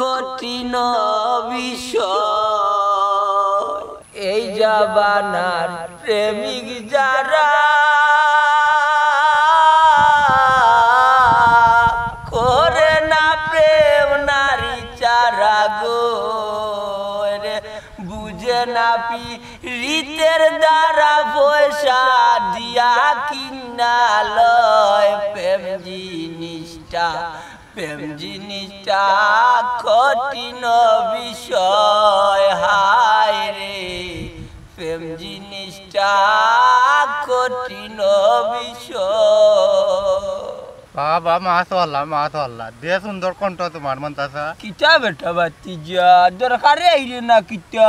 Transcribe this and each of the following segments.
কঠিন বিষয় এই যাবানার প্রেমিক যারা এটা কঠিন বিষয় হায় রে প্রেম জিনিসটা কঠিন বিষয় বাবা মাশাআল্লাহ মাশাআল্লাহ দে সুন্দর কণ্ঠ তোমার মন তাসা কিটা বেটা বাতি যা দরকারে আইলে না কিটা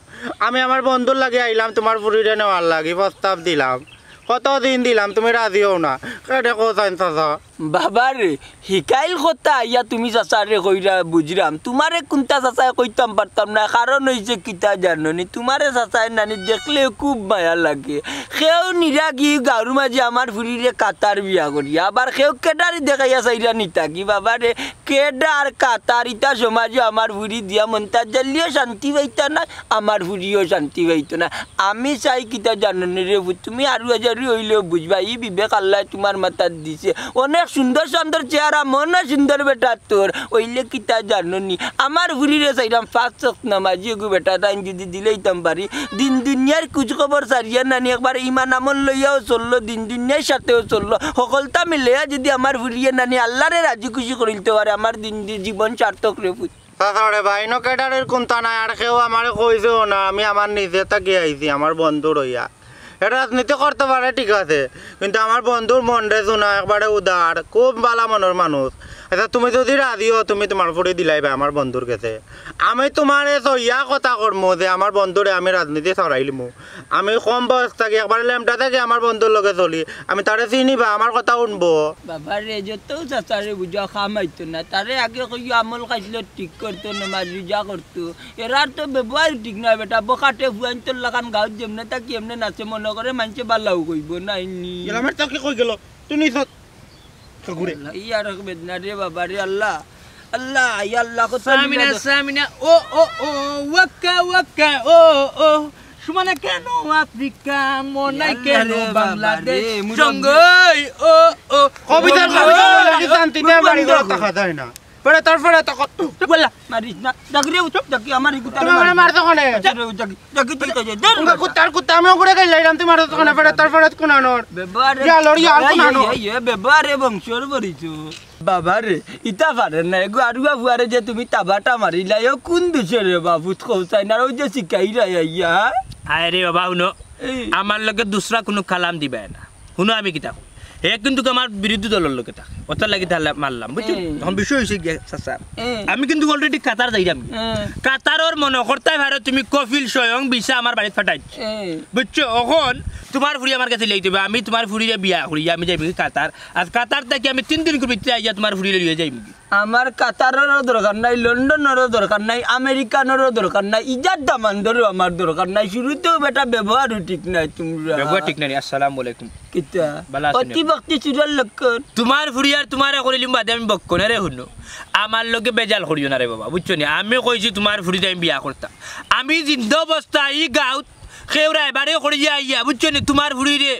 আমি আমার বন্ধুর লাগে আইলাম তোমার বুড়িটা নেওয়ার লাগে প্রস্তাব দিলাম কতদিন দিলাম তুমি রাজি হও না কোথায় কোথায় বাবার শিকাইল কথা ইয়া তুমি চাচারে কইরা বুঝিরাম তোমারে কোনটা চাচাই কইতাম পারতাম না কারণ হয়েছে কিতা জাননি তোমারে চাচাই নানি দেখলে খুব মায়া লাগে সেও নিরাগি গাৰু মাঝে আমার ফুরিরে কাতার বিয়া করি আবার সেও কেডারি দেখাইয়া চাইরা নিতাকি বাবারে কেডার কাতার ইতা সমাজে আমার ফুরি দিয়া মনটা জ্বালিও শান্তি পাইতা না আমার ফুরিও শান্তি পাইতো না আমি চাই কিতা জাননি রে তুমি আৰু হাজারি হইলেও বুঝবা ই বিবেক আল্লাহ তোমার মাথার দিছে অনেক সুন্দর সুন্দর চেহারা মন সুন্দর বেটা তোর ওইলে কিতা তা নি আমার ভুলিরে চাইলাম পাঁচ চক নামাজি গু বেটা তাই যদি তাম পারি দিন দুনিয়ার খবর সারিয়া নানি একবার ইমান আমল লইয়াও চললো দিন দুনিয়ার সাথেও চললো সকলটা মিলেয়া যদি আমার ঘুরিয়ে নানি আল্লাহরে রাজি খুশি করিলতে পারে আমার দিন জীবন সার্থক রে ভাই ন কেডারের কোনটা নাই আর কেউ আমার কইছেও না আমি আমার নিজে তাকিয়ে আইছি আমার বন্ধু রইয়া রাজনীতি করতে পারে ঠিক আছে কিন্তু আমার বন্ধুর মন্ডে না একবারে উদার খুব ভালো মনের মানুষ এটা তুমি যদি রাজিও তুমি তোমার উপরে দিলাইবা আমার বন্ধুর কাছে আমি তোমার ইয়া কথা করমু যে আমার বন্ধুরে আমি রাজনীতি চড়াইলিমু আমি কম বয়স থাকি একবার লেমটা থাকি আমার বন্ধুর লগে চলি আমি তারে চিনিবা আমার কথা শুনবো বাবার রে যত চাচারে বুঝা খামাইতো না তারে আগে কই আমল খাইছিল ঠিক করতো নামাজ রোজা করতো এরার তো ব্যবহার ঠিক না বেটা বকাটে ফুয়ান তোর লাগান গাঁত যেমনে থাকি এমনে নাচে মনে করে মানুষে বাল্লাও কইব না আমার তাকে কই গেল তুমি নিছত ঘুরে ইয়া রকমের না রে বাবা রে আল্লাহ ও ও ও ওয়াক্কা ওয়াক্কা ও ও সুমানে কেন আফ্রিকা মনাই কেন বাংলাদেশ সঙ্গই ও ও কবিতা না পরে তারপরে তখন বললা না ডাকরে উঠব ডাকি আমার আচ্ছা, কুত্তা তুমি মানে মারতো কোনে ডাকি ডাকি তুই কই দে আমি মারতো কোনে কোন যা লড়ি আর কোন বংশর ইতা পারে না যে তুমি তাবাটা মারিলা ও কোন দিছে রে বাবু কৌসাই না ওই যে শিখাই রাই আইয়া আরে বাবা উনো আমার লগে দুসরা কোনো কালাম দিবে না শুনো আমি কিতাব হে কিন্তু আমার বিরোধী দলের লোকে থাকে ওটার লাগি তাহলে মারলাম বুঝছি বিষয় হয়েছে আমি কিন্তু অলরেডি কাতার যাইলাম কাতারর মনকর্তায় ভারত তুমি কফিল স্বয়ং বিশা আমার বাড়িতে ফাটাইছ বুঝছো এখন তোমার ফুরি আমার কাছে লেগে আমি তোমার ফুরিয়ে বিয়া ফুরিয়ে আমি যাইবি কাতার আর কাতার থেকে আমি তিন দিন করে আইয়া তোমার ফুরিয়ে লিয়ে যাইবি আমার কাতারেরও দরকার নাই লন্ডনেরও দরকার নাই আমেরিকানেরও দরকার নাই ইজার দামানদেরও আমার দরকার নাই শুরুতেও বেটা ব্যবহারও ঠিক নাই তোমরা ব্যবহার ঠিক নাই আসসালামু আলাইকুম বাদে আমি শুনো বেজাল বাবা আমি আমি বিয়া আমি জিন্দ অবস্থা ই গাঁত খেউরা এবারেও করিয়া ইয়া বুঝছো নি তোমার ভুড়িরে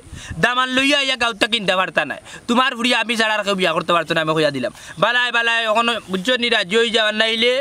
দামান লইয়া ইয়া গাউতা কিনতে পারতা নাই তোমার ভুড়ি আমি ছাড়া আর কেউ বিয়া করতে পারতো না আমি কইয়া দিলাম বালাই বালাই ওখানে বুঝছো নি রাজি হয়ে যাওয়ার নাইলে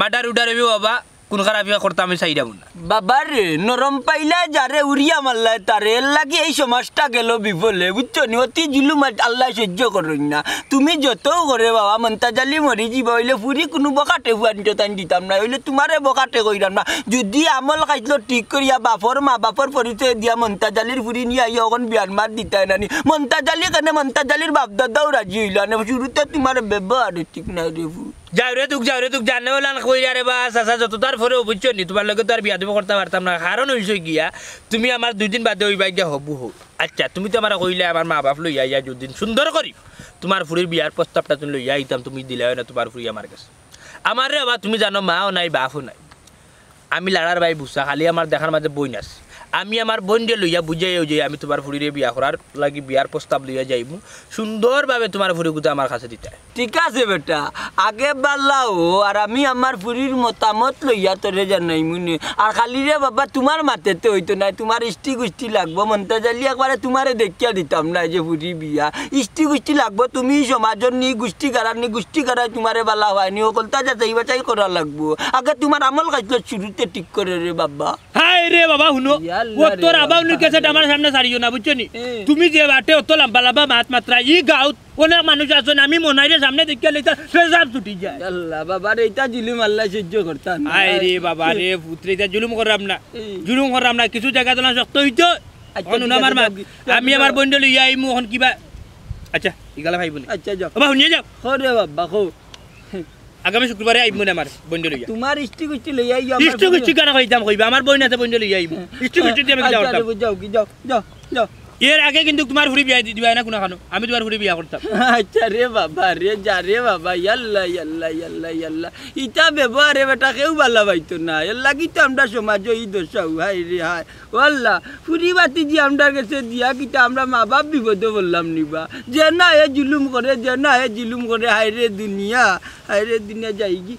মাটার উডার হবি বাবা কোন খারাপ বিয়া করতাম আমি চাইডাম না বাবার নরম পাইলা যারে উড়িয়া মারলা তারে লাগি এই সমাজটা গেল বিফলে বুঝছো নি অতি জুলুম আল্লাহ সহ্য করুন না তুমি যত করে বাবা মন্তা জালি মরি জীব হইলে ফুরি কোনো বকাটে হুয়ান জতান দিতাম না হইলে তোমারে বকাটে কইরাম না যদি আমল খাইছিল ঠিক করিয়া বাপর মা বাপর পরিচয় দিয়া মন্তা জালির ফুরি নিয়ে আইয়া অকন বিয়ান মার দিতাই নানি মন্তা জালি কেন মন্তা জালির বাপ দাদাও রাজি হইল না শুরুতে তোমার ব্যবহার ঠিক না রে যাওরে তুক যাওরে তুক জানে ওলান কই যারে বা চাচা যত তার ফরে অবুঝছ নি তোমার লগে তো আর বিয়া দিব করতে পারতাম না কারণ হইছে গিয়া তুমি আমার দুদিন বাদে ওই বাইক হবু হো আচ্ছা তুমি তো আমার কইলে আমার মা বাপ লইয়া ইয়া দুদিন সুন্দর করি তোমার ফুরির বিয়ার প্রস্তাবটা তুমি লইয়া আইতাম তুমি দিলে না তোমার ফুরি আমার কাছে আমারে আবার তুমি জানো মাও নাই বাপও নাই আমি লাড়ার বাই বুসা খালি আমার দেখার মাঝে বইন আছে আমি আমার বোনকে লইয়া বুঝাইও যে আমি তোমার ফুরিরে বিয়া করার লাগি বিয়ার প্রস্তাব লইয়া যাইব সুন্দরভাবে তোমার ফুরিগুতো আমার কাছে দিতে ঠিক আছে বেটা আগে বাল্লাও আর আমি আমার ভুড়ির মতামত লইয়া তোরে জানাইমুনি আর খালি রে বাবা তোমার মাতেতে হইতো নাই তোমার ইষ্টি গুষ্টি লাগবো মনটা জালি একবারে তোমারে দেখিয়া দিতাম না যে ভুড়ি বিয়া ইষ্টি গুষ্টি লাগবো তুমি সমাজের নি গোষ্ঠী গাড়ার নি গোষ্ঠী গাড়ায় তোমারে বালা হয় হয়নি সকলটা যাচাই বাচাই করা লাগবো আগে তোমার আমল কাজ শুরুতে ঠিক করে রে বাবা হ্যাঁ রে বাবা শুনো ও তোর আবাউ আমার সামনে ছাড়িও না বুঝছো নি তুমি যে বাটে অত লম্বা লম্বা মাত মাত্রা ই গাউত অনেক মানুষ আছেন আমি মনাইরে সামনে দেখে লইতা পেশাব ছুটি যায় আল্লাহ বাবা রে এটা জুলুম আল্লাহ সহ্য করতাম আই রে বাবা রে পুত্রে এটা জুলুম করলাম না জুলুম করলাম না কিছু জায়গা তো শক্ত হইতো আচ্ছা, আমি আমার বন্ধু লইয়া আইমু এখন কিবা আচ্ছা ইগালা ভাই বলি আচ্ছা যাও বাবা শুনিয়ে যাও হরে বাবা হো আগামী শুক্রবারে আইব মনে আমার বন্ধু লইয়া তোমার ইষ্টি গুষ্টি লই আইব আমার ইষ্টি গুষ্টি কেন কই দাম কইবা আমার বই নাতে বন্ধু লই আইব হ্যাঁ। ইষ্টি গুষ্টি দি আমি আচ্ছা, আচ্ছা, যাও যাও যাও যাও এর আগে কিন্তু তোমার হুরি বিয়া দিবা না কোনা খানো আমি তোমার হুরি বিয়া করতাম আচ্ছা রে বাবা রে যা রে বাবা ইয়াল্লা ইয়াল্লা ইয়াল্লা ইয়াল্লা ইটা বেবারে বেটা কেউ বালা বাইতো না ইয়াল্লা তো আমরা সমাজ ই দোষাও হাই রে হাই ওল্লা হুরি বাতি দি আমরা কাছে দিয়া কি তো আমরা মা বাপ বিপদ বললাম নিবা যে না এ জুলুম করে যে না এ জুলুম করে হাই রে দুনিয়া আরে দিনে যাইগি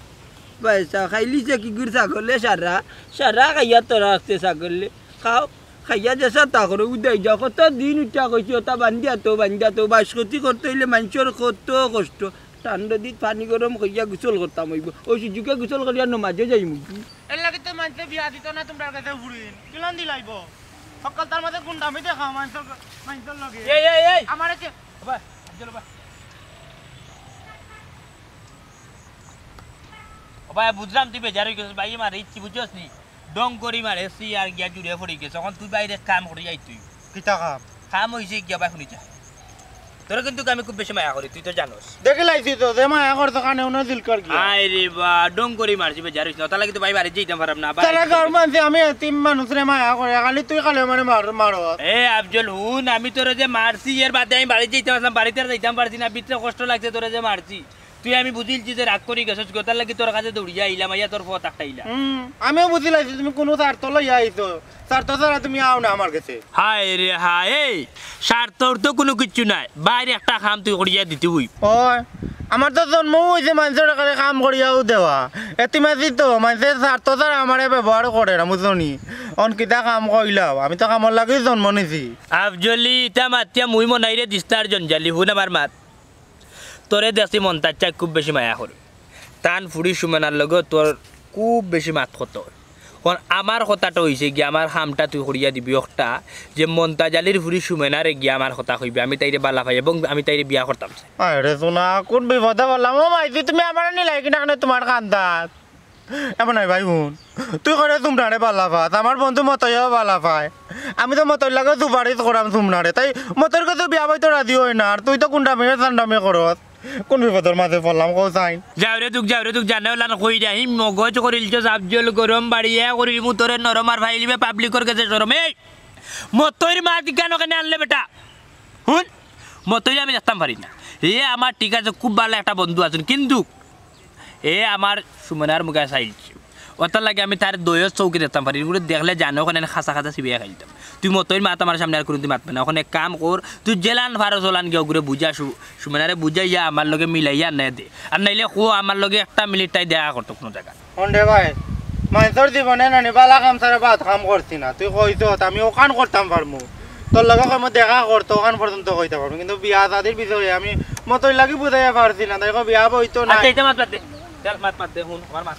পয়সা খাইলি সে কি গুড় ছাগলে সারা সারা খাইয়া তোরা আসছে ছাগলে খাও খাইয়া যে তা করে উদাই যাও কত দিন উঠা কইছি ওটা বান্ধিয়া তো বান্ধিয়া তো বাসকতি করতে হইলে মানুষের কত কষ্ট ঠান্ডা দিত পানি গরম কইয়া গোসল করতাম হইব ওই সুযোগে গোসল করিয়া নমাজে যাই মুখি এর লাগে তো মানুষে বিয়া দিত না তোমরা কাছে ঘুরিন কিলান দিলাইব সকাল তার মধ্যে গুন্ডামি দেখা মানুষের মানুষের লগে এই এই এই আমার আছে বাবা চলো বাবা ভাই বুঝলাম তুই বেজার হয়ে গেছিস ভাই আমার ইচ্ছি বুঝছিস নি ডং করি মার এসি আর গিয়া জুড়ে পড়ে গেছে তখন তুই বাইরে কাম করে যাই তুই কিতা কাম কাম হয়েছে গিয়া ভাই শুনি যা তোরা কিন্তু আমি খুব বেশি মায়া করি তুই তো জানোস দেখে লাইছি তো যে মায়া কর তো কানে উনা দিল কর গিয়া আই রে বা ডং করি মারছি বেজার হইছ না তাহলে কিন্তু ভাই বাড়ি যাইতাম পারাম না তাহলে ঘর মানছি আমি তিন মানুষ রে মায়া করি খালি তুই খালি মানে মার মারো এ আফজল হুন আমি তোর যে মারছি এর বাদে আমি বাড়ি যাইতাম পারলাম বাড়িতে যাইতাম পারছি না বিতরে কষ্ট লাগছে তোর যে মারছি তুই আমি বুঝিলছি যে রাগ করি গেছস গোতার লাগি তোর কাছে দৌড়িয়া আইলাম আইয়া তোর পথ একটা আইলা আমিও বুঝিলাইছি তুমি কোনো স্বার্থ লইয়া আইছো স্বার্থ ছাড়া তুমি আও না আমার কাছে হায় রে হায় এই স্বার্থর তো কোনো কিছু নাই বাইরে একটা খাম তুই করিয়া দিতে হই ওই আমার তো জন্মও হয়েছে মানুষের কাছে কাম করিয়াও দেওয়া এটি মাসি তো মানুষের স্বার্থ ছাড়া আমার ব্যবহার করে না বুঝলি অন কিতা কাম কইলাও আমি তো কামর লাগেই জন্ম নিছি আফজলি ইতা মাতিয়া মুই মনাইরে দিস্তার জঞ্জালি হুন আমার মাত তোরে দেশি মন তার চাই খুব বেশি মায়া করি টান ফুড়ি সুমেনার লগে তোর খুব বেশি মাত কত কারণ আমার কথাটা হয়েছে গিয়ে আমার হামটা তুই করিয়া দিবি একটা যে মন্তাজালির ভুড়ি সুমেনারে গিয়ে আমার কথা হইবি আমি তাইরে বালা ভাই এবং আমি তাইরে বিয়া করতাম আরে সোনা কোন বিপদে বললাম ও মাইতি তুমি আমার নিলাই কিনা তোমার কান্দাত এমন নাই ভাই বোন তুই করে তুমনারে বালা ভাত আমার বন্ধু মতইও বালা পায় আমি তো মতই লাগে সুপারিশ করাম তুমনারে তাই মতর কথা বিয়া তো রাজি হয় না আর তুই তো কোনটা মেয়ে চান্ডামে করত কোন বিপদৰ মাঝে পড়লাম কো চাই যাওৰে তোক যাওৰে তোক জানে ওলা কই দে আহিম মগজ কৰিল জাপ জল গৰম বাড়িয়া করি মুতরে নৰম আৰু ভাইলিবে পাব্লিকৰ কাছে জরম এই মতৈৰ মা দিগা নকেনে আনলে বেটা শুন মতৈৰে আমি যাতাম পাৰি না এ আমার ঠিক আছে খুব ভালো একটা বন্ধু আছেন কিন্তু এ আমার সুমনার মুখে চাইছে ওটার লাগে আমি তার দয়ের চৌকি দিতাম পারি দেখলে জানো কেন খাসা খাসা সিবিয়া খাইতাম তুই মতো মাত আমার সামনে আর করুন তুই মাতবে না ওখানে কাম কর তুই জেলান ভারত জলান গিয়ে ঘুরে বুঝা আরে বুঝাই যা আমার লগে মিলাইয়া নে দে আর নাইলে কো আমার লগে একটা মিলিটাই তাই দেখা করতো কোনো জায়গা হন্ডে ভাই মানুষের জীবনে নানি বালা কাম সারা বাদ কাম করছি না তুই কইতো আমি ওখান করতাম পারমু তোর লগে আমি দেখা করতো ওখান পর্যন্ত কইতে পারবো কিন্তু বিয়া দাদির বিষয়ে আমি মতোই লাগি বুঝাইয়া পারছি না তাই বিয়া বইতো আচ্ছা, না মাত মাত দে মাত মাত দে হুন আমার মাত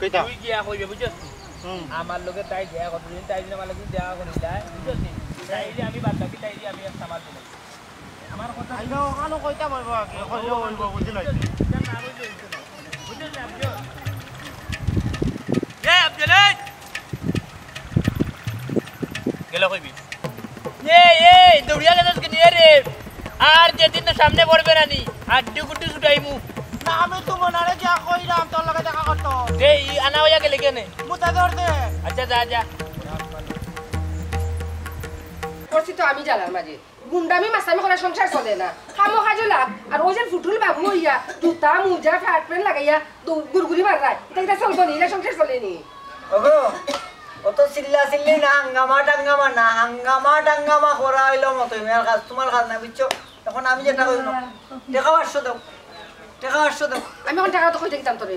কইতা তুই গিয়া কইবে বুঝছিস আমার লোকে তাই দেয়া কতদিন তাই দিন আমার লোক দেওয়া করে যায় আমি বাদ বাকি তাই আমি সামাল দিলাম আমার কথা আর যেদিন সামনে পড়বে না নি ডুকুটি গুড্ডু ছুটাইমু না আমি তো মনে যা কইরাম তোর লগে দেখা করতো दे आना हो जाके लेके मुता दौड़ अच्छा जा जा করছি তো আমি জানার মাঝে গুন্ডামি মাসামি করার সংসার চলে না খামো খাজো লাভ আর ওই যে ফুটুল বাবু হইয়া জুতা মুজা ফাট প্যান্ট লাগাইয়া তো গুড়গুড়ি মারায় তাই এটা চলবো নি এটা সংসার চলে নি ওগো অত চিল্লা চিল্লি না হাঙ্গামা টাঙ্গামা না হাঙ্গামা টাঙ্গামা করা হইলো মতো মেয়ের কাজ তোমার কাজ না বুঝছো এখন আমি যেটা কইব টাকা পাঁচশো দাও টাকা পাঁচশো দাও আমি এখন টাকা তো কই দেখতাম তোরে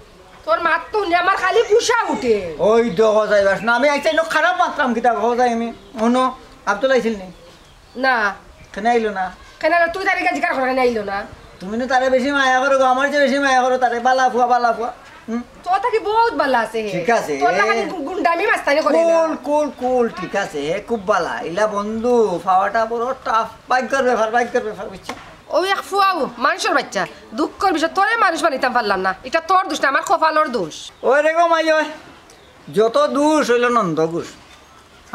তোর মাত তো আমার খালি পুষা উঠে ওই তো গজাই বাস না আমি আইসাই নো খারাপ মাত্রাম কিতা গজাই আমি অন আব্দুল আইছিল নি না কেন আইলো না কেন তুই তারে কাজ কার করে আইলো না তুমি না তারে বেশি মায়া করো আমার যে বেশি মায়া করো তারে বালা ফুয়া বালা ফুয়া তো থাকি বহুত বালা আছে ঠিক আছে তোর না খালি গুন্ডামি কুল কুল কুল ঠিক আছে খুব বালা ইলা বন্ধু ফাওয়াটা বড় টাফ বাইক করবে ফার বাইক করবে ফার বুঝছো ওই এক ফুয়াও মানুষের বাচ্চা দুঃখর বিষয় তোরে মানুষ বানিতাম পারলাম না এটা তোর দোষ না আমার কপালর দোষ ওই রে গো মাই যত দোষ হইল নন্দ ঘোষ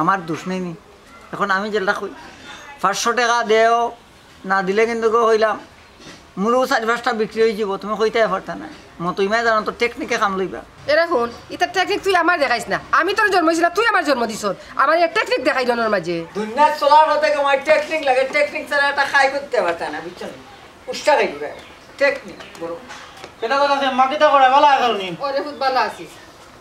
আমার দোষ নেই এখন আমি যেটা কই পাঁচশো টাকা দেও না দিলে কিন্তু হইলাম মোৰো চাৰি পাঁচটা বিক্ৰী হৈ যাব তুমি সৈতে এফাৰ্টা নাই মই তুমি জানো তোৰ টেকনিকে কাম লইবা এৰা শুন এতিয়া টেকনিক তুই আমাৰ দেখাইছ না আমি তোৰ জন্ম দিছিলা তুই আমাৰ জন্ম দিছ আমাৰ এই টেকনিক দেখাই দনৰ মাজে দুনিয়াত চলাৰ মতে মই টেকনিক লাগে টেকনিক চাৰা এটা খাই করতে পারতা না বুঝছো উষ্টা খাই টেকনিক বড় কেটা কথা মাটিটা কৰা ভালা করনি ওরে খুব আছিস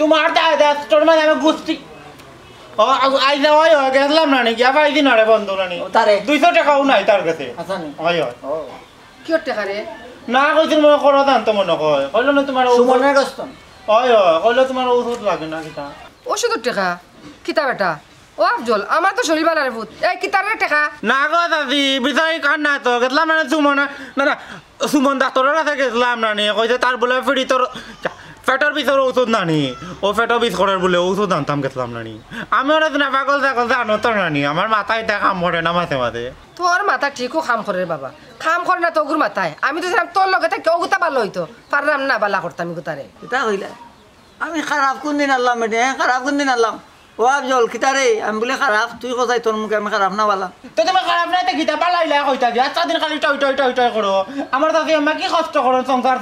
তোমার তোর মানে আমি গুস্তি আইজা হয় হয় গেছিলাম নাকি আবার আইজি না রে বন্ধু না তারে দুইশো নাই তার কাছে আচ্ছা না কইছিল মনে করো দান তো মনে কয় কইল না তোমার সুমনের গস্তন হয় হয় না কিটা ওষুধ টাকা কিতা বেটা ও আফজল আমার তো শরীর বালারে ভূত এই কি তার না গো দাদি বিচারি কান না তো গেছিলাম না সুমন না না সুমন দা তোর কাছে গেছিলাম না নিয়ে কইছে তার বলে ফিরি তোর ফেটার পিছর ঔষধ নানি ও ফেটো পিস করার বলে ঔষধ আনতাম গেছিলাম নানি আমি ওরা না পাগল চাগল জানো তো নানি আমার মাথায় এটা কাম করে না মাঝে মাঝে তোর মাথা ঠিকও কাম করে বাবা কাম করে না তোগুর মাথায় আমি তো জানাম তোর লগে কেউ গোতা ভালো হইতো পারলাম না বালা করতাম গোতারে এটা হইলা আমি খারাপ কোনদিন আনলাম এটা খারাপ কোনদিন আনলাম ও আফজল রে আমি বলে খারাপ তুই কোথায় তোর মুখে আমি খারাপ না বালা তো তুমি খারাপ না এটা গীতা পালাই লাই দিয়া আচ্ছা চার দিন খালি টয় টয় টয় টয় করো আমার কাছে কি কষ্ট করো সংসার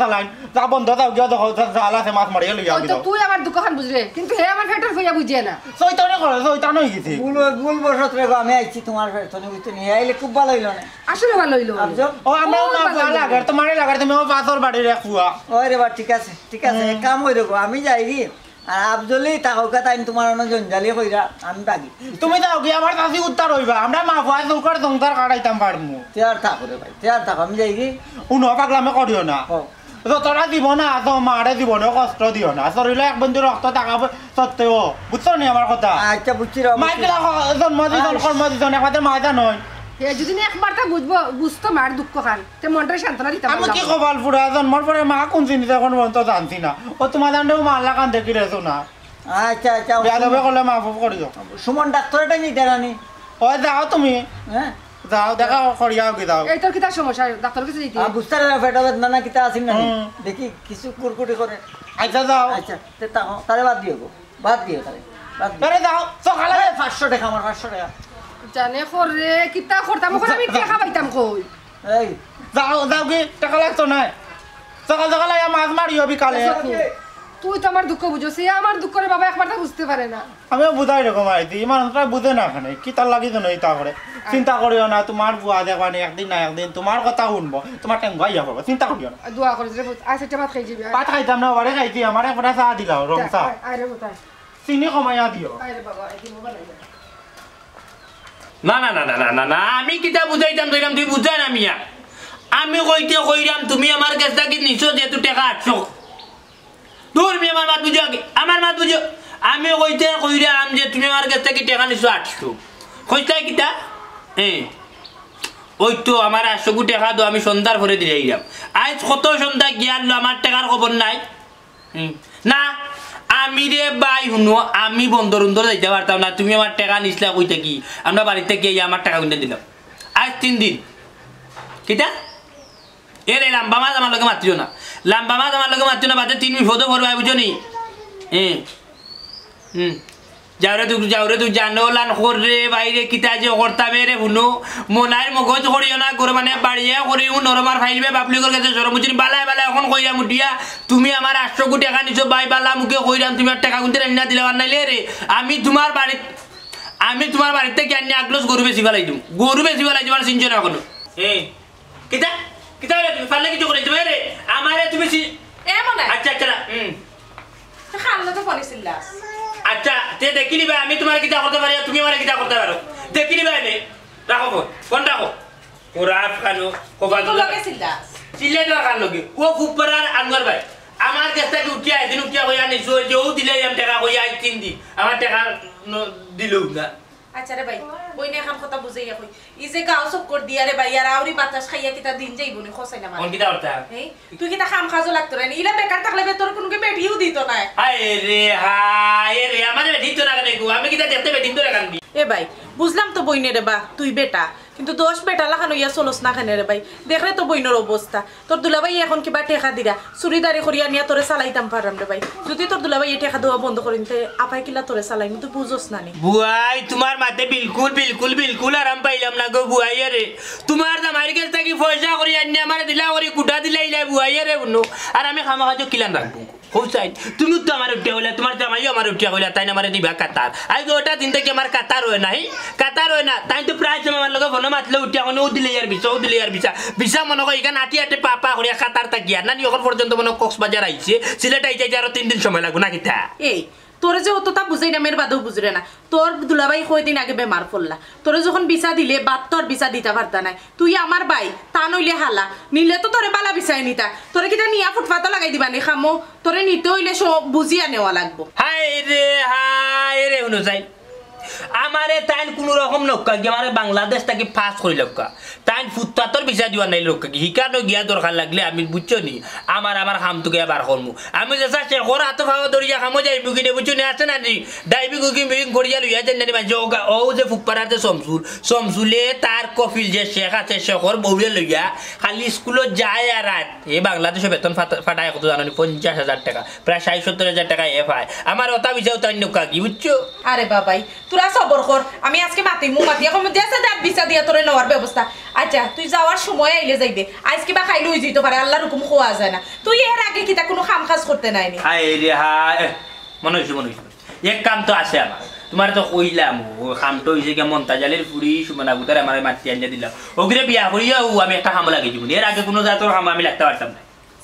যা বন্ধ যাও গিয়া দেখো জালাতে মাছ মারিয়ে তুই আমার দোকান বুঝরে কিন্তু হে আমার ফেটার ফইয়া বুঝিয়ে না সই তো করো সই তা নই গেছি ভুল ভুল বসত রে আমি আইছি তোমার ফেটনে বুঝতে আইলে খুব ভালো হইলো না আসলে ভালো হইলো ও না ভালো লাগার তোমারে লাগার তুমি ও পাথর বাড়ি রে ওরে বা ঠিক আছে ঠিক আছে কাম হই দেখো আমি যাই আর আফজলি তাহকা তাই তোমার অন্য জঞ্জালি কইরা আমি পাগি তুমি তাও কি আমার কাছে উত্তর হইবা আমরা মা ভয় চৌকার সংসার কাটাইতাম পারমু তে আর থাকো রে ভাই তে আর থাকো আমি যাই কি উন পাগলামে করিও না তো তোরা দিব না তো মারে দিব না কষ্ট দিও না শরীরে এক বন্ধু রক্ত টাকা সত্ত্বেও বুঝছো নি আমার কথা আচ্ছা বুঝছি মাইকেলা জন্ম দিজন কর্ম দিজন একমাত্র মাইদা নয় যদি একবার তা বুঝবো বুঝতো মার দুঃখ খান তে মনটা সান্ত্বনা দিতে আমি কি কবাল পুরা জন্মর পরে মা কোন চিন্তা জানছি না ও তোমার দান্ডেও মাল্লা কান দেখি না আচ্ছা আচ্ছা যাদবে কলে সুমন ডাক্তারটা নিতে রানি যাও তুমি হ্যাঁ যাও দেখা করিয়াও কি দাও এইটার সমস্যা ডাক্তার কাছে যাইতে বুঝতে না না না কিতা আছেন না দেখি কিছু কুরকুটি করে আচ্ছা যাও আচ্ছা তে তাহলে বাদ দিও বাদ দিও তাহলে বাদ দিও তাহলে যাও সকালে 500 টাকা আমার 500 টাকা জানে করে কিতা করতাম করে আমি টাকা পাইতাম কই এই যাও যাও কি টাকা লাগতো না সকাল সকাল আয়া মাছ মারিও বিকালে তুই তো আমার দুঃখ বুঝো সে আমার দুঃখ রে বাবা একবার বুঝতে পারে না আমি বুঝাই রকম আইতি মানুষটা বুঝে না এখানে কি তার লাগি না ইতা করে চিন্তা করিও না তোমার বুয়া দেখবা না একদিন না একদিন তোমার কথা শুনবো তোমার টাইম ভাইয়া পাবো চিন্তা করিও না দোয়া করে রে আজ এটা ভাত খাই যাবি ভাত খাইতাম না বারে খাইতি আমার একটা চা দিলাও রং চা আরে চিনি কমাইয়া দিও আরে বাবা এদিন মোবাইল না না না না না না না আমি কিতা বুঝাইতাম ধরিলাম তুই বুঝাই না মিয়া আমি কইতে কইরাম তুমি আমার কাছ থেকে নিছো যেহেতু টেকা আটশো দূর মিয়া আমার মাত বুঝো আমার মাত বুঝো আমি কইতে কইরাম যে তুমি আমার কাছ থেকে টেকা নিছো আটশো কইতাই কিতা হ্যাঁ ওই তো আমার আটশোকু টেকা দো আমি সন্ধ্যার ভরে দিলে আইরাম আজ কত সন্ধ্যা গিয়ার আমার টাকার খবর নাই না আমি রে বাই শুনো আমি বন্ধ রুন্দর যাইতে পারতাম না তুমি আমার টাকা নিছিলা কই থাকি আমরা বাড়িতে গিয়ে আমার টাকা কিনে দিলাম আজ তিন দিন কিটা এর এই লাম্বা মাছ আমার লোক মাতিও না লাম্বা মাছ আমার লোক মাতিও না বাদে তিন বিপদও ভরবাই বুঝো নি হুম যাওরে তুই যাওরে তুই জানো লান করে বাইরে কিতা যে করতাবে রে হুনো মনার মগজ করিও না করে মানে বাড়িয়ে করিও নরমার ফাইলবে বাপলি করে গেছে সরম বুঝিনি বালায় বালায় এখন কইরা মুটিয়া তুমি আমার আটশো কোটি টাকা নিছো বাই বালা মুখে কইরাম তুমি আর টাকা গুনতে রান্না দিলে আর নাইলে রে আমি তোমার বাড়ি আমি তোমার বাড়িতে জ্ঞান নিয়ে আগলোস গরু বেশি ফেলাই দিম গরু বেশি ফেলাই দিবার সিঞ্চো না কোনো এ কিতা কিতা রে তুমি ফালে কিছু করে দিবে রে আমারে তুমি এ মনে আচ্ছা আচ্ছা হুম খাল্লা তো পলিসিল্লাস আচ্ছা তে দেখি নিবে আমি তোমার কিতা করতে পারি তুমি আমার কিতা করতে পারো দেখি নিবে আমি রাখো ফোন ফোন রাখো ওরা কানো কোবা তো চিল্লে দরকার লগে ও ফুপরার আনোয়ার ভাই আমার চেষ্টা কি উঠিয়া এদিন উঠিয়া কইয়া নিছো যেও দিলে আমি টাকা কই আই তিন দি আমার টাকা দিলেও না আচ্ছা রে ভাই কইনা এখন কথা বুঝাইয়া কই ই যে গাও সব কর দিয়া রে ভাই আর আউরি বাতাস খাইয়া কিতা দিন যাইব নি খসাই না মানে কোন কিতা অর্থা তুই কিতা খাম খাজো লাগতো রে ইলা বেকার থাকলে বে তোর কোনকে বেটিও দিত না হায় রে হায় রে আমারে বেটি তো না কেন আমি কিতা দেখতে বেটি তো রাখানবি এ ভাই বুঝলাম তো বইনে রে বা তুই বেটা কিন্তু দশ বেটা লাখানো ইয়া চলস না খানে রে ভাই দেখলে তো বইনের অবস্থা তোর দুলাভাই এখন কিবা টেকা দিরা চুরিদারি করিয়া নিয়া তোরে চালাইতাম পারাম রে ভাই যদি তোর দুলাবাই টেকা দেওয়া বন্ধ করি তে আপাই কিলা তোরে চালাই তো বুঝোস না নি বুয়াই তোমার মাতে বিলকুল বিলকুল বিলকুল আরাম পাইলাম না গো বুয়াই রে তোমার দামার কাছ থেকে পয়সা করিয়া নিয়ে আমার দিলা করি কুটা দিলাইলা বুয়াই রে বন্ধু আর আমি খামাখাজো কিলান রাখবো হুসাই তুমি তো আমার উঠিয়া হইলা তোমার জামাই আমার উঠিয়া হইলা তাই আমার দিবা কাতার আই ওটা দিন থেকে আমার কাতার হয় নাই কাতার হয় না তাই তো প্রায় সময় আমার লগে ফোন মাতলে উঠিয়া হনে ও দিলে ইয়ার বিছা ও দিলে ইয়ার বিছা বিছা মনে হয় এখানে আটি আটে পাপা হরিয়া কাতার তাকিয়া না নিয়ে পর্যন্ত মনে কক্সবাজার আইছে সিলেট আইতে আরো তিন দিন সময় লাগবে না কিতা এই তোরে যে অতটা বুঝাই না মেয়ের বাদেও বুঝরে না তোর দুলাভাই কয়দিন আগে বেমার পড়লা তোরে যখন বিছা দিলে বাদ তোর বিছা দিতে পারতা নাই তুই আমার বাই তা নইলে হালা নিলে তো তোরে বালা বিচাই নিতা তোরে কিটা নিয়া ফুটফাতা লাগাই দিবা নি খামো তোরে নিতে হইলে সব বুঝিয়া নেওয়া লাগবো হাই রে হাই রে অনুযায়ী আমারে তাইন কোনো রকম নক্কা কি আমারে বাংলাদেশ তাকে ফাঁস করি লক্ষ্য আইন ফুটপাতর বিচার দিওয়া নাই লোক শিকানো গিয়া দরকার লাগলে আমি বুঝছো নি আমার আমার খামটুকে বার করমু আমি যেসা সে ঘর হাতে ফাওয়া দরিয়া খামো যাই বুকিনে বুঝছো নি আছে না নি ডাইবি কুকিং বিকিং করিয়া লইয়া যেন জানি মানে ও যে ফুকপাড়ার যে সমসুল সমসুলে তার কফিল যে শেখ আছে শেখর বউরে লইয়া খালি স্কুলে যায় আর রাত এ বাংলাদেশে বেতন ফাটায় কত জানো নি পঞ্চাশ হাজার টাকা প্রায় ষাট সত্তর হাজার টাকা এফ আই আমার ওটা বিচার তো অন্য কাকি বুঝছো আরে বাবাই তোরা সবর কর আমি আজকে মাতি মু মাতি এখন দেশে দাঁত বিচা দিয়া তোরে নেওয়ার ব্যবস্থা আর আচ্ছা তুই যাওয়ার সময় আইলে যাইবে যেতে পারে আল্লাহর হুকুম খোয়া যায় না তুই এর আগে কোনো খাম করতে নাই মনে মনে এক কাম তো আছে আমার তোমার তো কইলাম কি মন্তা জালের আমার দিলাম বিয়া করিয়া ও আমি একটা হামলা দিব এর আগে কোনো জাতর হামলা আমি লাগতে পারতাম না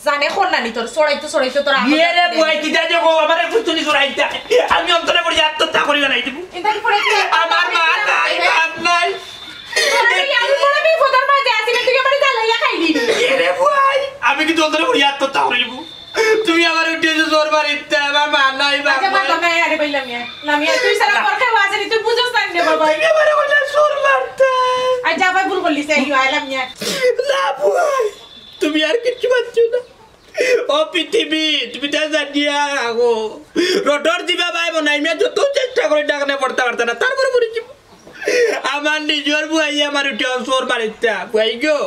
জানে কোন নানি তোর চড়াইতে চড়াইতে তোর ইয়ে রে বুয়াই কি আমি অন্তরে পড়ি আত্মহত্যা করিবা নাই দিব আমার মা নাই নাই আমি কি তোদের তুমি আমার উঠে যে জোর মারি আমার মা নাই তুই তুমি আর কিছু না ও পৃথিবী তুমি জানিয়া দিবা বনাই যত চেষ্টা করে ডাকনে পড়তে পারতা না তারপরে পড়ে যাবো আমার নিজের বুয়াই আমার উঠে অসর মারিতা বুয়াই গো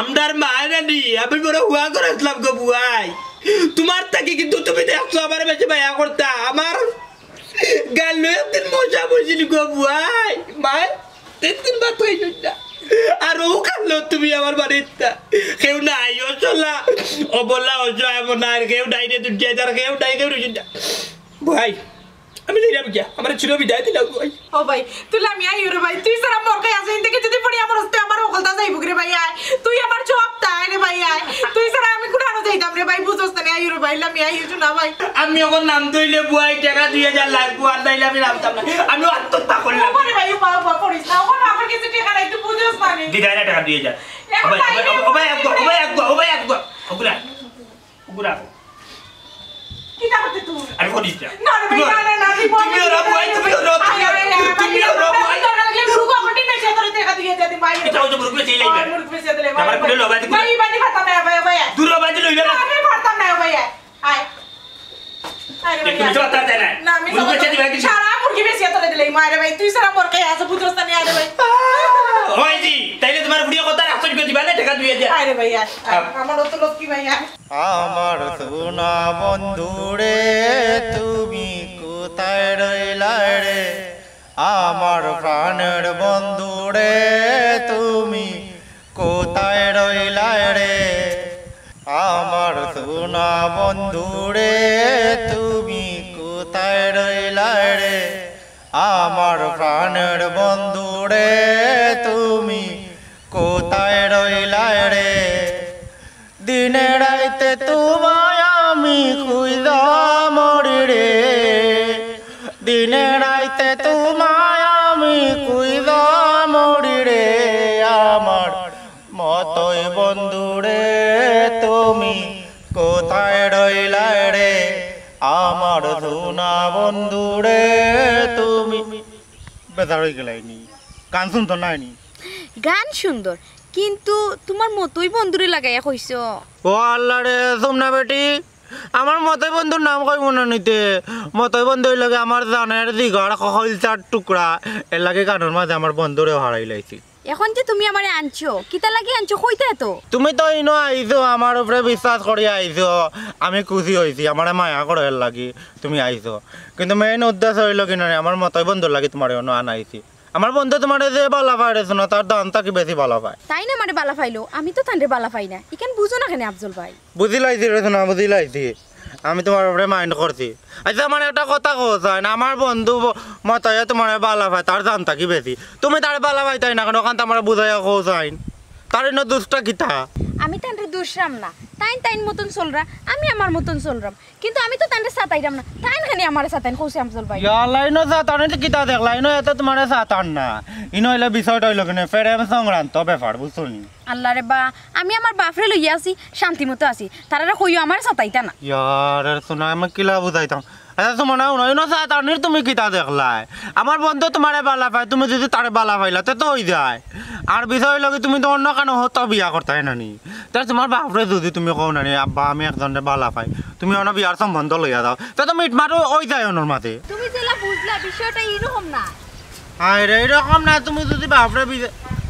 আমদার মায়ের নি আমি বড় হুয়া করেছিলাম গো বুয়াই তোমার তাকে কিন্তু তুমি দেখছো আমার বেশি মায়া করতা আমার গাল লয়ে দিন মজা বসিল গো বুয়াই মায় তিন দিন বাদ হয়ে না আর ও কালো তুমি আমার বাড়িতে কেউ নাই ও চলা ও বললা ও যায় না কেউ নাই রে তুই যাই তার কেউ নাই কেউ ভাই আমি যাই যাবো গিয়া আমার চির বিদায় দিলা ভাই ও ভাই তুই আমি আই রে ভাই তুই সারা মর খাই আসেন থেকে যদি পড়ি আমার হস্তে আমার অকলতা যাইব রে ভাই আয় তুই আমার জব তাই রে ভাই আয় তুই সারা আমি কোথাও যাইতাম রে ভাই বুঝছ না আই রে ভাই আমি আই হইছো না ভাই আমি ওর নাম দইলে বুয়াই টাকা 2000 লাগবো আর নাইলে আমি নামতাম না আমি আত্মহত্যা করলাম ভাই বাবা বাবা করিস না ওর আমার কিছু টাকা নাই তুই বুঝছ না দিদাই টাকা 2000 ওবাই ওবাই ওবাই ওবাই ওবাই ওবাই ওবাই ওবাই ওবাই ওবাই किता करते तू अरे वो नहीं क्या ना ना भाई ना ना ना रिपोर्ट तुम और अब आई तुम और अब तुम और अब आई गुरु को अपनी में क्षेत्र में देखा दिए जाते भाई किता जो ग्रुप में चले गए ग्रुप में चले भाई हमारे कुले लोबाजी भाई भाई खाता मैं भाई दूर लोबाजी लोइला मैं भरता मैं भाई आए তুমি আমার সোনা বন্ধু রে তুমি কোথায় রইলা রে আমার প্রাণের বন্ধুরে তুমি কোথায় রইলা রে আমার সোনা বন্ধুরে তুমি কোথায় রইলা রে আমার প্রাণের বন্ধুরে তুমি কোথায় রইলা রে দিনে রাইতে তোমায় আমি খুঁজ মরি রে দিনে রাইতে তুমি তুমি কোথায় রইলা রে আমার সোনা বন্ধু রে তুমি বেজার হয়ে গেলাইনি গান শুনতো না গান সুন্দর কিন্তু তোমার মতোই বন্ধুরে লাগাইয়া কইছ ও আল্লাহ রে সোমনা বেটি আমার মতোই বন্ধুর নাম কই মনে নিতে মতোই বন্ধু লাগে আমার জানের দিঘার চার টুকরা এর লাগে গানের মাঝে আমার বন্ধুরে হারাই লাইছি এখন যে তুমি আমারে আনছো কিতা লাগি আনছো কইতা তো তুমি তো ইনো আইছো আমার উপরে বিশ্বাস করি আইছো আমি খুশি হইছি আমারে মায়া করে লাগি তুমি আইছো কিন্তু মেইন উদ্দেশ্য হইলো কি না আমার মতই বন্ধু লাগি তোমার অন্য আনাইছি আমার বন্ধু তোমার যে বালা পাইছে না তার দাম কি বেশি বালা পায় তাই না মানে বালা পাইলো আমি তো তান্ডে বালা পাই না ইকেন বুঝো না কেন আফজল ভাই বুঝি লাইছি না বুঝি লাইছি আমি তোমার উপরে মাইন্ড করছি আচ্ছা মানে একটা কথা কোথায় না আমার বন্ধু মতাইয়া তোমার বালা ভাই তার জানতা থাকি বেশি তুমি তার বালা ভাই তাই না কেন ওখান তো আমার বুঝাইয়া কোথায় তার দুষ্টা কিতা আমি তান্ডে দুষরাম না তাইন তাইন মতন চলরা আমি আমার মতন চলরাম কিন্তু আমি তো তান্ডে সাতাইরাম না তাইন খানি আমার সাতাইন কৌশি আম চলবাই ইয়া লাইনো সাতান এটা কিতা দেখ লাইনো এত তোমার সাতান না ইনো হইলো বিষয়টা হইলো কেন ফেরেম সংগ্রান্ত ব্যাপার বুঝছনি আল্লাহ রে বা আমি আমার বাফরে লইয়া আছি শান্তি মতো আছি তারা কইও আমার সাতাইতা না ইয়ার সোনা আমি কিলা বুঝাইতাম আচ্ছা তোমার উনয়ন আছে তার তুমি কিতা দেখলাই আমার বন্ধু তোমারে বালা পায় তুমি যদি তারে বালা পাইলা তো তো ওই যায় আর বিষয় লগে তুমি তো অন্য কেন হতো বিয়া করতে নানি তাহলে তোমার বাপরে যদি তুমি কও নানি আব্বা আমি একজনে বালা পাই তুমি অন্য বিয়ার সম্বন্ধ লইয়া দাও তো তো মারো ওই যায় অনর মাঝে তুমি যেলা বুঝলা বিষয়টা এরকম না আয় রে এরকম না তুমি যদি বাপরে অন্য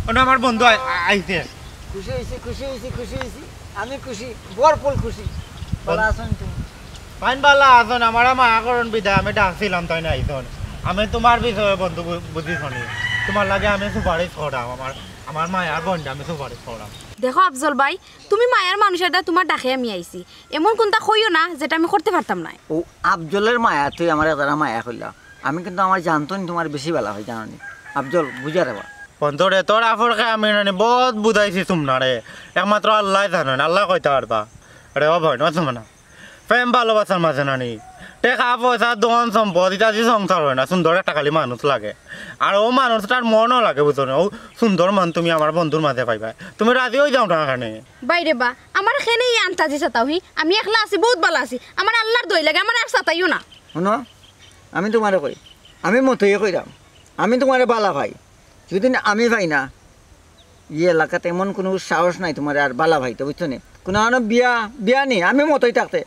মানে আমার বন্ধু আইতে খুশি হইছি খুশি হইছি খুশি হইছি আমি খুশি বরপুল খুশি বলা তুমি পাইন পাল্লা আজন আমার মায়াকরণ বিধা আমি ডাকছিলাম তাই না আইজন আমি তোমার বিষয়ে বন্ধু বুঝিছনি তোমার লাগে আমি সুপারিশ করাম আমার আমার মায়ার বন্ধু আমি সুপারিশ করাম দেখো আফজল ভাই তুমি মায়ার মানুষের দা তোমার ডাকে আমি আইছি এমন কোনটা কইও না যেটা আমি করতে পারতাম না ও আফজলের মায়া তুই আমার তারা মায়া কইলা আমি কিন্তু আমার নি তোমার বেশি বেলা হয় জাননি আফজল বুঝা রেবা বন্ধুরে তোর আফরকে আমি নানি বহুত বুঝাইছি তোমরা রে একমাত্র আল্লাহ জানেন আল্লাহ কইতে পারবা রে অভয় নয় না প্রেম ভালোবাসার মাঝে নানি টেকা পয়সা দোকান সম্পদ ইটা যে সংসার হয় না সুন্দর একটা খালি মানুষ লাগে আর ও মানুষটার মনও লাগে বুঝো না ও সুন্দর মান তুমি আমার বন্ধুর মাঝে পাইবা তুমি রাজি হয়ে যাও না এখানে বাইরে বা আমার খেনেই আনতা যে সাতাওহি আমি একলা আছি বহুত ভালো আছি আমার আল্লাহর দই লাগে আমার আর সাতাইও না শোনো আমি তোমারে কই আমি কই যাম আমি তোমারে বালা ভাই যদি আমি ভাই না ই এলাকাতে এমন কোনো সাহস নাই তোমার আর বালা ভাই তো বুঝছো না কোনো বিয়া বিয়া নেই আমি মতোই থাকতে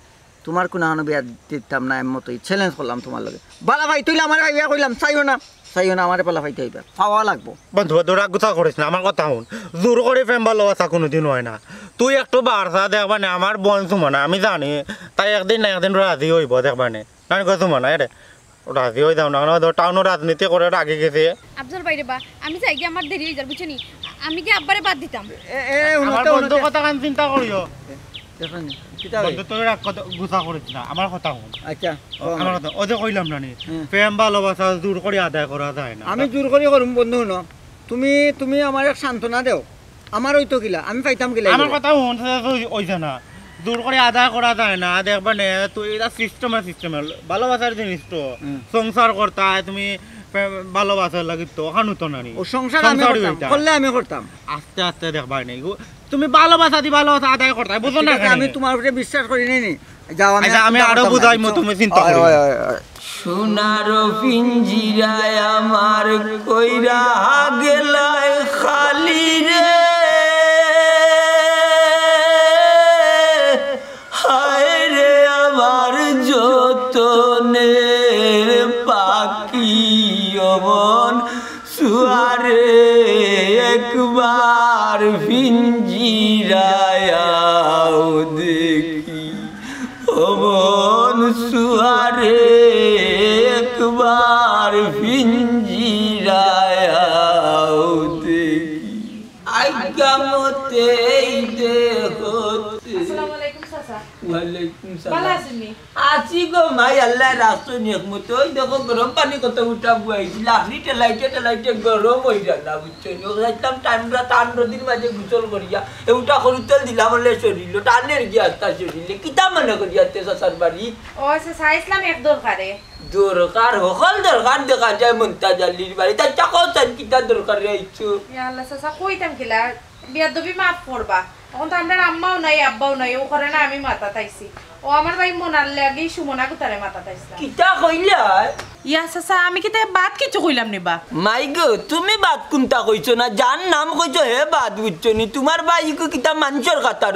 তোমার কোনো হানো বিয়া দিতাম না এমন মতোই চ্যালেঞ্জ করলাম তোমার লগে বালা ভাই তুই আমার ভাই বিয়া কইলাম চাইও না চাইও না আমার পালা ভাইতে হইবা পাওয়া লাগবো বন্ধু দৌড়া গুছা করিস না আমার কথা হন জোর করে প্রেম ভালো কথা কোনোদিন হয় না তুই একটু বারসা দেখবা না আমার বোন সুমনা আমি জানি তাই একদিন না একদিন রাজি হইব দেখবা না নানি কো সুমনা এরে রাজি হয়ে যাও না টাউনও রাজনীতি করে রাগে গেছে আফজল ভাই রে বা আমি চাই কি আমার দেরি হয়ে যাবে বুঝছি আমি কি আব্বারে বাদ দিতাম এ এ কথা চিন্তা করিও আচ্ছা, হ্যাঁ। আমি জোর করে করুম বন্ধু ন তুমি তুমি আমার এক সান্ত্বনা দেও আমার ওই তো কিলা আমি পাইতাম কিলা আমার কথা হন না দূর করে আদায় করা যায় না দেখবা নে তুই এটা সিস্টেমে সিস্টেমে ভালোবাসার জিনিস তো সংসার করতা তুমি ভালোবাসা লাগি তো হানুতো ও সংসার আমি করতাম করলে আমি করতাম আস্তে আস্তে দেখবাই নাই তুমি ভালোবাসা দি ভালোবাসা আদায় করতাম বুঝো না আমি তোমার উপরে বিশ্বাস করি নাই যাও আমি আচ্ছা, আমি আরো বুঝাইমু তুমি চিন্তা করো সোনার পিঞ্জিরায় আমার কইরা গেলায় খালি রে মন সুয়ারে একবার ফিঞ্জিরায়াও দেখি মন সুয়ারে একবার ফিঞ্জিরায়াও দেখি আজ্ঞা মতে আছি গো মাই আল্লাহ রাস্তা নিয়ে মতো ওই দেখো গরম পানি কত উঠা বুয়াইছি লাফরি টেলাইতে টেলাইতে গরম হয়ে গেল না টান রদিন মাঝে গুচল করিয়া এউটা সরু তেল দিলাম বলে শরীর টানের গিয়া তা শরীরে কিতা মনে করিয়া তে সাসার বাড়ি ও সাসা ইসলাম এক দরকারে দরকার হকল দরকার দেখা যায় মন্তা জালির বাড়ি তা চাকো কিতা দরকার রে ইচ্ছু আল্লাহ সাসা কইতাম কিলা দবি মাফ করবা তখন তো আমরা আম্মাও নাই আব্বাও নাই ও করে না আমি মাথা তাইছি ও আমার ভাই মনার লাগে সুমনা কোথারে মাথা তাইছিলাম কিতা কইলা ইয়া চাচা আমি কিতা বাদ কিছু কইলাম নি বা মাই গো তুমি বাদ কোনটা কইছো না যার নাম কইছো হে বাদ বুঝছো নি তোমার ভাইকে কিতা মানুষের কাতার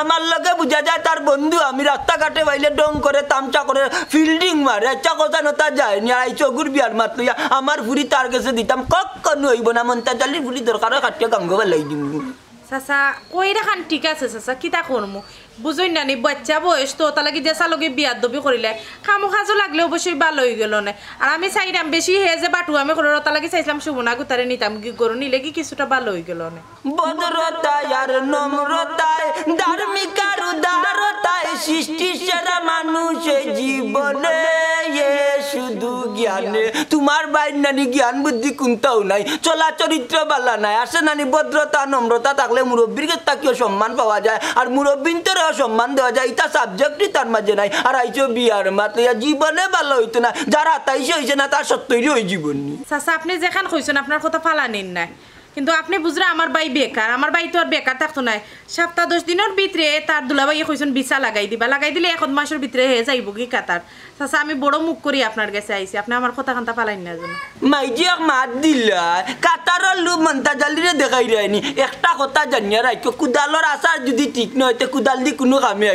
আমার লগে বুঝা যায় তার বন্ধু আমি রাস্তাঘাটে বাইলে ডং করে তামচা করে ফিল্ডিং মারে আচ্ছা কথা নতা যায় নি আই চগুর বিয়ার মাত লইয়া আমার ফুরি তার কাছে দিতাম কক্কন হইব না মন্তা জালির ফুরি দরকার কাটিয়ে গাঙ্গবা লাই দিম চাচা কইরা খান ঠিক আছে চাচা কিতা করমু বুঝই নানি বাচ্চা বয়স তো তাহলে কি দেশা লগে বিয়ার দবি করিলে খামো খাজো লাগলে অবশ্যই ভালো হয়ে গেল না আর আমি চাইলাম বেশি হে যে বাটু আমি করো তাহলে কি চাইছিলাম শুভনা গুতারে নিতাম কি করো নিলে কি কিছুটা ভালো হয়ে গেল আর সৃষ্টি সেরা জীবনে শুধু জ্ঞানে তোমার বাইর নানি জ্ঞান বুদ্ধি কুন্তাও নাই চলা চরিত্র বালা নাই আসে নানি ভদ্রতা নম্রতা থাকলে মুরব্বীর তাকেও সম্মান পাওয়া যায় আর মুরব্বীন্তর সম্মান দেওয়া যায় তা সাবজেক্টই তার মাঝে নাই আর আইছো বিয়ার মাত্র জীবনে ভালো হইতো না যার হাতাইছে হয়েছে না তার সত্যই ওই জীবন নেই চাচা আপনি যেখান কইছেন আপনার কথা ফালা নিন নাই কিন্তু আপনি বুঝলে আমার বাই বেকার আমার বাই তো আর বেকার থাকতো নাই সপ্তাহ দশ দিনের ভিতরে তার দুলাবাই কইছেন বিছা লাগাই দিবা লাগাই দিলে এখন মাসের ভিতরে হয়ে যাইব কি কাতার আমি মুখ কথা মাত মন্তা দেখাই একটা কথা জানিয়া যদি ঠিক দি কোনো কামে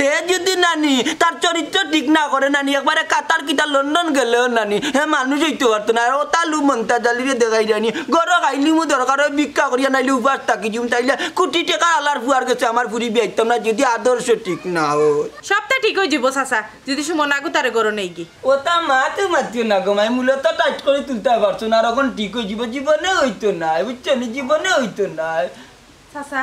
হে যদি নানি তার চরিত্র ঠিক না করে নানি একবারে কাতার কিতা লন্ডন গেলেও নানি হে মানুষ হইতে পারতো না ও তা লু মন্তা জালিরে দেখাই রানি গর খাইলি মু দরকার ভিক্ষা করিয়া নাইলে উপাস থাকি যুম তাইলে কোটি টাকা আলার ফুয়ার গেছে আমার ফুরি বিয়াইতাম না যদি আদর্শ ঠিক না হয় তো ঠিক হয়ে যাব চাচা যদি সুমনা কুতারে গরো নেই কি ওটা তো মাতিও না গো মাই মূলত টাচ করে তুলতে পারছো না আর এখন ঠিক হয়ে জীবনে হইতো না বুঝছো না জীবনে হইতো না চাচা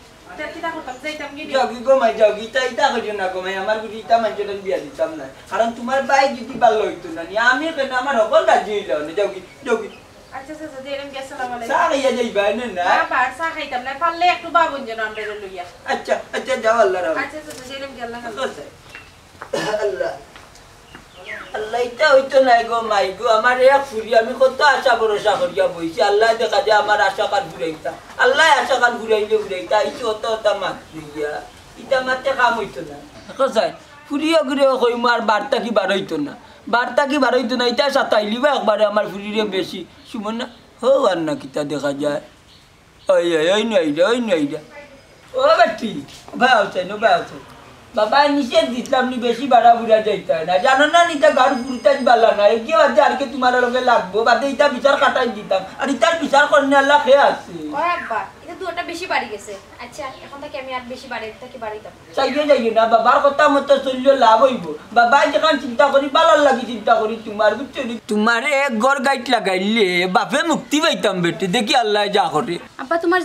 আচ্ছা, জগি গো মাই তা ইতা হইছো না গো মাই আমার গুটি ইতা মাইজো না বিয়া দিতাম না কারণ তোমার ভাই যদি ভালো হইতো না নি আমি কেন আমার হকল রাজি হইল না জগি জগি আচ্ছা আচ্ছা দেরেম গে আসসালামু আলাইকুম সারা ইয়া যাই না না বাবা সা খাইতাম না পারলে একটু বাবুন যেন আমরা লইয়া আচ্ছা আচ্ছা যাও আল্লাহ রাখো আচ্ছা আচ্ছা দেরেম গে আল্লাহ আল্লাহ আল্লাহ আল্লাহটা হইতো নাই গো মাই গো আমার এক ফুরি আমি কত আশা ভরসা করিয়া বইছি আল্লাহ দেখা যায় আমার আশা কাল ঘুরাইতা আল্লাহ আশা কাল ঘুরাইলে ঘুরাইতা আইছি অত অত মাত লইয়া ইটা মাতে কাম হইতো না কোথায় ফুরিও ঘুরেও কইম আর বার্তা কি বার হইতো না বার্তা কি বার হইতো না ইটা সাতাইলি বা একবারে আমার ফুরিরে বেশি শুমন না হো আর না কিতা দেখা যায় ওই ওই ওই নাই রে ওই নাই রে ও বাটি ভাই আছেন ভাই আছেন বাবা নিষেধ দিতাম নি বেশি বাড়া বুড়া যাইতা না জানো না নিতা গাড় গুড়িতা বালা না কি আছে আর কি তোমার লগে লাগবো বাদে ইটা বিচার কাটাই দিতাম আর ইটার বিচার করনে আল্লাহ খেয়ে আছে এটা দুটা বেশি বাড়ি গেছে আচ্ছা, এখন আমি চিন্তা লাগি চিন্তা তোমার এক লাগাইলে বাপে মুক্তি পাইতাম বেটি দেখি আল্লাহ যা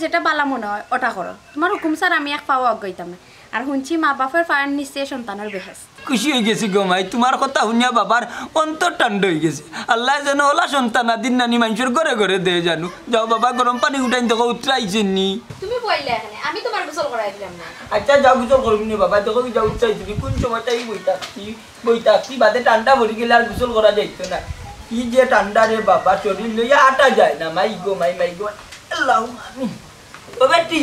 যেটা বালা মনে হয় ওটা করো তোমার হুকুম স্যার আমি এক পাওয়া আগাইতাম না আর শুনছি মা বাপের ফায়ার নিচে সন্তানের বেহেস খুশি হয়ে গেছি গো মাই তোমার কথা শুনিয়া বাবার অন্তর টান্ড হয়ে গেছে আল্লাহ যেন ওলা সন্তান আদিন নানি মানুষের ঘরে ঘরে দে জানো যাও বাবা গরম পানি উঠাই দেখো উতরাইছেন নি তুমি বইলে এখানে আমি তোমার গোসল করাই দিলাম না আচ্ছা যাও গোসল করবি না বাবা দেখো যাও দিবি কোন সময়টাই বইতাছি বইতাছি বাদে ঠান্ডা ভরে গেলে আর গোসল করা যাইতো না কি যে ঠান্ডা রে বাবা শরীর লইয়া আটা যায় না মাই গো মাই মাই গো আল্লাহ আমি ও বেটি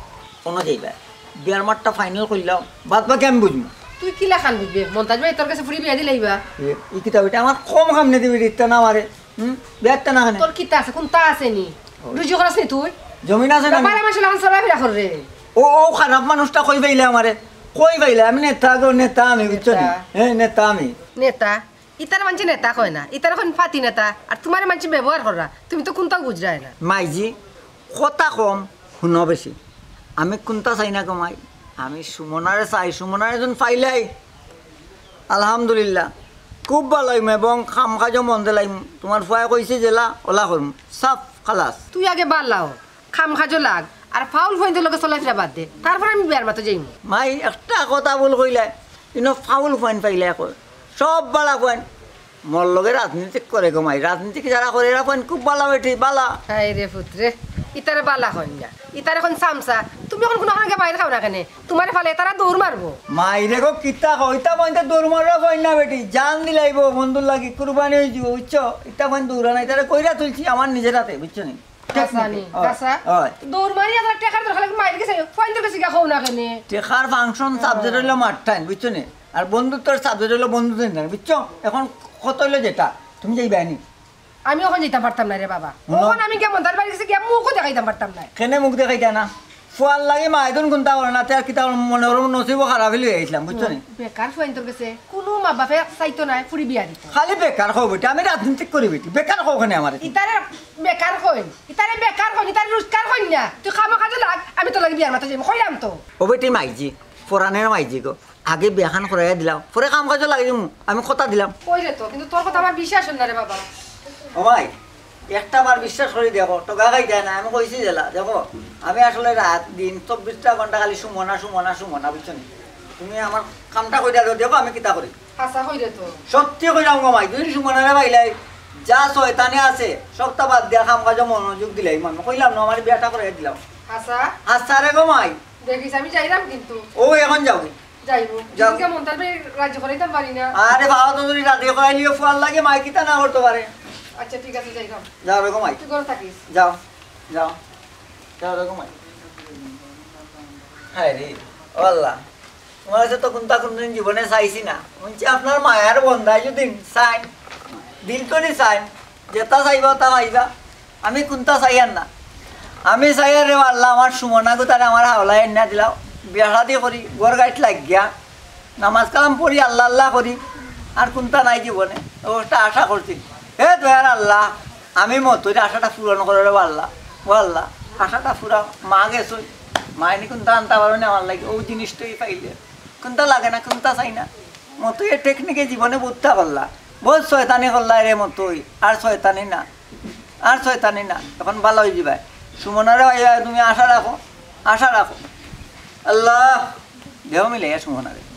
কোনো যাইবা বিয়ার মাঠটা ফাইনাল করলাম বাদ বাকি আমি বুঝবো তুই কিলা খান বুঝবে মন্তাজ ভাই তোর কাছে ফুরি বিয়া দিলাইবা ই কিতা ওইটা আমার কম সামনে দিবি রিত্তা না মারে হুম বিয়ারটা না তোর কিতা আছে কোনটা আছে নি রুজি করাস নি তুই জমিন আছে না বাবা মাসে লাগান সবাই বিয়া করে ও ও খারাপ মানুষটা কই পাইলে আমারে কই পাইলে আমি নেতা গো নেতা আমি বুঝছো নি হ্যাঁ নেতা আমি নেতা ইতার মানুষ নেতা কয় না ইতার এখন ফাতি নেতা আর তোমার মানুষ ব্যবহার করা তুমি তো কোনটাও বুঝরাই না মাইজি কথা কম শুনো বেশি আমি কোনটা চাই না কমাই আমি সুমনারে চাই সুমনার এজন পাইলাই আলহামদুলিল্লাহ খুব ভালো হইম এবং খাম কাজও মন দিলাইম তোমার ফুয়া কইছে জেলা ওলা করম সাফ খালাস তুই আগে লাও খাম খাজও লাগ আর ফাউল ফোন তোর লগে চলাফেরা বাদ দে তারপর আমি বিয়ার মাতো যাইম মাই একটা কথা বল কইলে ইনো ফাউল ফোন পাইলে এখন সব বালা ফোন মর লগে রাজনীতি করে গো মাই রাজনীতি যারা করে এরা ফোন খুব বালা বেঠি বালা রে পুত্রে ইতারে বালা হন না ইতারে এখন সামসা তুমি এখন কোনো আগে বাইরে খাও না কেন তোমার ফালে তারা দৌড় মারবো মাইরে গো কিতা কইতা ইতা দৌড় মারো কই না বেটি জান দিলাইব বন্ধু লাগি কুরবানি হই দিব উচ্চ ইতা পয়েন্ট দৌড়া নাই তারে কইরা তুলছি আমার নিজের হাতে বুঝছ নি আর বন্ধুত্বর সাবজেক্ট হইলো বন্ধুদের বুঝছো এখন কত হইলো যেটা তুমি যাইবাই নি আমি ওখানে যেতে পারতাম না রে বাবা ওখন আমি কেমন তার বাড়ি গেছি গিয়া মুখও দেখাইতাম পারতাম না কেনে মুখ দেখাইতা না ফুয়াল লাগে মা এখন কোনটা করে না তার কিতা মনে ওর নসিব খারাপ হয়ে আইছিলাম বুঝছো নি বেকার ফুয়াইন তোর কাছে কোনো মা বাপে চাইতো নাই ফুরি বিয়া দিত খালি বেকার খাও বেটি আমি ঠিক করি বেটি বেকার খাও কেন আমার ইতারে বেকার কই ইতারে বেকার কই ইতারে রোজগার কই না তুই খামো কাজে লাগ আমি তো লাগে বিয়ার মাথা যাই কইলাম তো ও বেটি মাইজি ফোরানের মাইজি গো আগে বেহান করাইয়া দিলাম পরে কাম কাজে লাগিলাম আমি কথা দিলাম কইলে তো কিন্তু তোর কথা আমার বিশ্বাস না রে বাবা ও ভাই একটা বার বিশ্বাস করে দেখো তো গাগাই দেয় না আমি কইছি জেলা দেখো আমি আসলে রাত দিন চব্বিশটা ঘন্টা খালি সুমনা সুমনা সুমনা বুঝছো তুমি আমার কামটা কই দেখো দেখো আমি কিতা করি আচ্ছা, সত্যি কই যাও মাই দুই সুমনা রে ভাইলাই যা তানে আছে সপ্তাহ বাদ দিয়া কাম কাজে মনোযোগ দিলাই মামি মানে কইলাম না আমার বিয়াটা করে দিলাম হাসা আচ্ছা। আচ্ছা রে গো মাই দেখিস আমি যাইলাম কিন্তু ও এখন যাও মানে আরে বাবা তো যদি রাতে করাইলিও ফল লাগে মাই কিতা না করতে পারে আচ্ছা ঠিক আছে যাই যাও তুই ঘরে থাকিস যাও যাও যাও হ্যাঁ রে তোমার কাছে কোনদিন জীবনে চাইছি না বলছি আপনার মায়ের বন্ধায় যদি চাই দিলকনি চাই যেটা চাইব তা পাইবা আমি কোনটা চাইয়ার না আমি চাই রে আল্লাহ আমার সুমনা তারা আমার হাওলায় এনে দিলাও বেড়া দিয়ে করি গোর গাইট লাগিয়া নামাজ কালাম পড়ি আল্লাহ আল্লাহ করি আর কোনটা নাই জীবনে ওটা আশা করছি হে আর আল্লাহ আমি মতই আশাটা পূরণ করে রে আল্লাহ ও আশাটা পুরা মা গেছ মায়নি কোনটা আনতে পারো না আমার লাগে ও জিনিসটাই পাইলে কোনটা লাগে না কোনটা চাই না মতো এ টেকনিকে জীবনে বুঝতে পারলা বহুত শয়তানি করলা রে মতই আর শয়তানি না আর শয়তানি না এখন ভালো হয়ে যাবে সুমনারে তুমি আশা রাখো আশা রাখো আল্লাহ দেহ মিলে সুমনারে